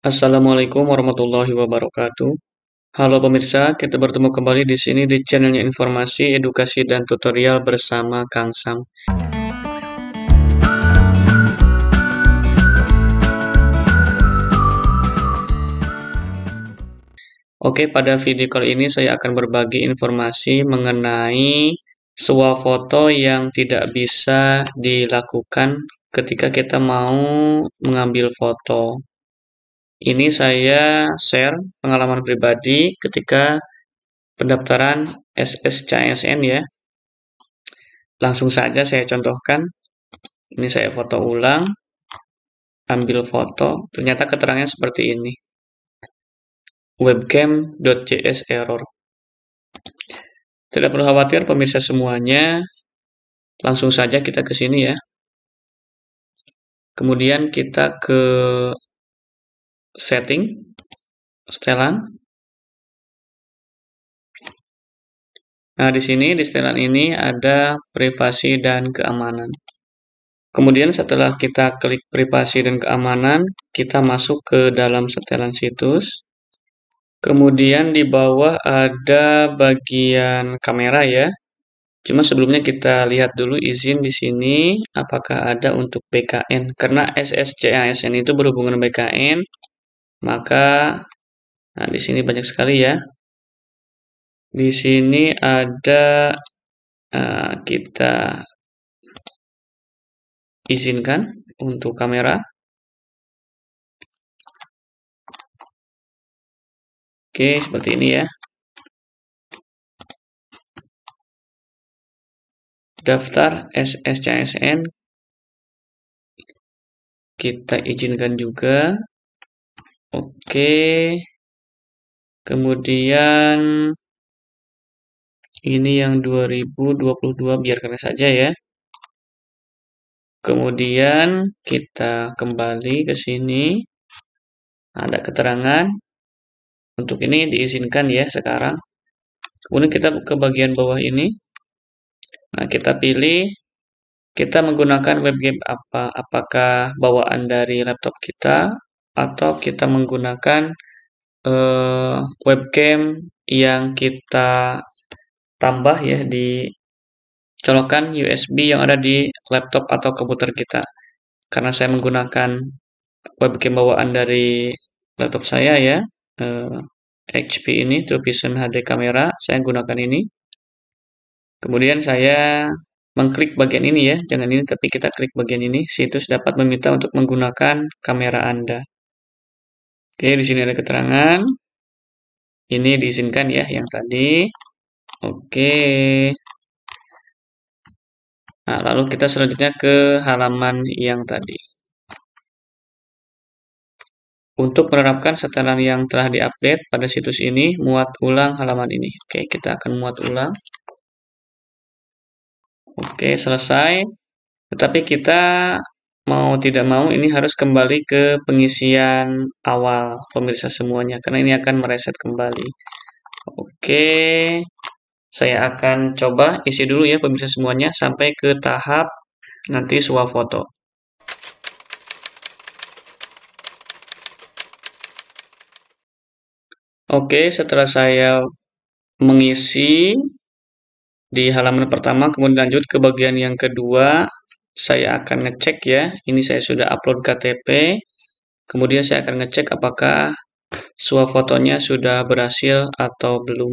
Assalamualaikum warahmatullahi wabarakatuh. Halo pemirsa, kita bertemu kembali di sini di channelnya informasi, edukasi, dan tutorial bersama Kang Sam. Oke, pada video kali ini saya akan berbagi informasi mengenai sebuah foto yang tidak bisa dilakukan ketika kita mau mengambil foto. Ini saya share pengalaman pribadi ketika pendaftaran SSCSN ya. Langsung saja saya contohkan. Ini saya foto ulang, ambil foto, ternyata keterangannya seperti ini. Webcam.js error. Tidak perlu khawatir pemirsa semuanya, langsung saja kita ke sini ya. Kemudian kita ke setting setelan. Nah, di sini di setelan ini ada privasi dan keamanan. Kemudian setelah kita klik privasi dan keamanan, kita masuk ke dalam setelan situs. Kemudian di bawah ada bagian kamera ya. Cuma sebelumnya kita lihat dulu izin di sini apakah ada untuk BKN karena SSCASN itu berhubungan BKN maka nah di sini banyak sekali ya. Di sini ada uh, kita izinkan untuk kamera. Oke, seperti ini ya. Daftar SSCSN kita izinkan juga Oke. Kemudian ini yang 2022 biarkan saja ya. Kemudian kita kembali ke sini. Ada keterangan. Untuk ini diizinkan ya sekarang. Kemudian kita ke bagian bawah ini. Nah, kita pilih kita menggunakan web game apa? Apakah bawaan dari laptop kita atau kita menggunakan uh, webcam yang kita tambah ya di colokan USB yang ada di laptop atau komputer kita. Karena saya menggunakan webcam bawaan dari laptop saya ya, uh, eh, HP ini True HD kamera, saya gunakan ini. Kemudian saya mengklik bagian ini ya, jangan ini tapi kita klik bagian ini, situs dapat meminta untuk menggunakan kamera Anda. Oke, di sini ada keterangan. Ini diizinkan ya yang tadi. Oke. Nah, lalu kita selanjutnya ke halaman yang tadi. Untuk menerapkan setelan yang telah diupdate pada situs ini, muat ulang halaman ini. Oke, kita akan muat ulang. Oke, selesai. Tetapi kita mau tidak mau ini harus kembali ke pengisian awal pemirsa semuanya karena ini akan mereset kembali oke saya akan coba isi dulu ya pemirsa semuanya sampai ke tahap nanti swafoto foto oke setelah saya mengisi di halaman pertama kemudian lanjut ke bagian yang kedua saya akan ngecek ya, ini saya sudah upload KTP, kemudian saya akan ngecek apakah suap fotonya sudah berhasil atau belum.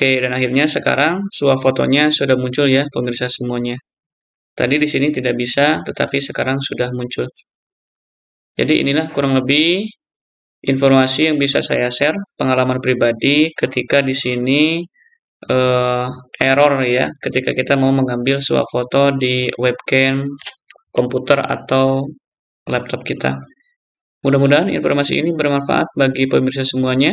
Oke, dan akhirnya sekarang suah fotonya sudah muncul ya pemirsa semuanya. Tadi di sini tidak bisa, tetapi sekarang sudah muncul. Jadi inilah kurang lebih informasi yang bisa saya share, pengalaman pribadi ketika di sini uh, error ya, ketika kita mau mengambil suah foto di webcam komputer atau laptop kita. Mudah-mudahan informasi ini bermanfaat bagi pemirsa semuanya.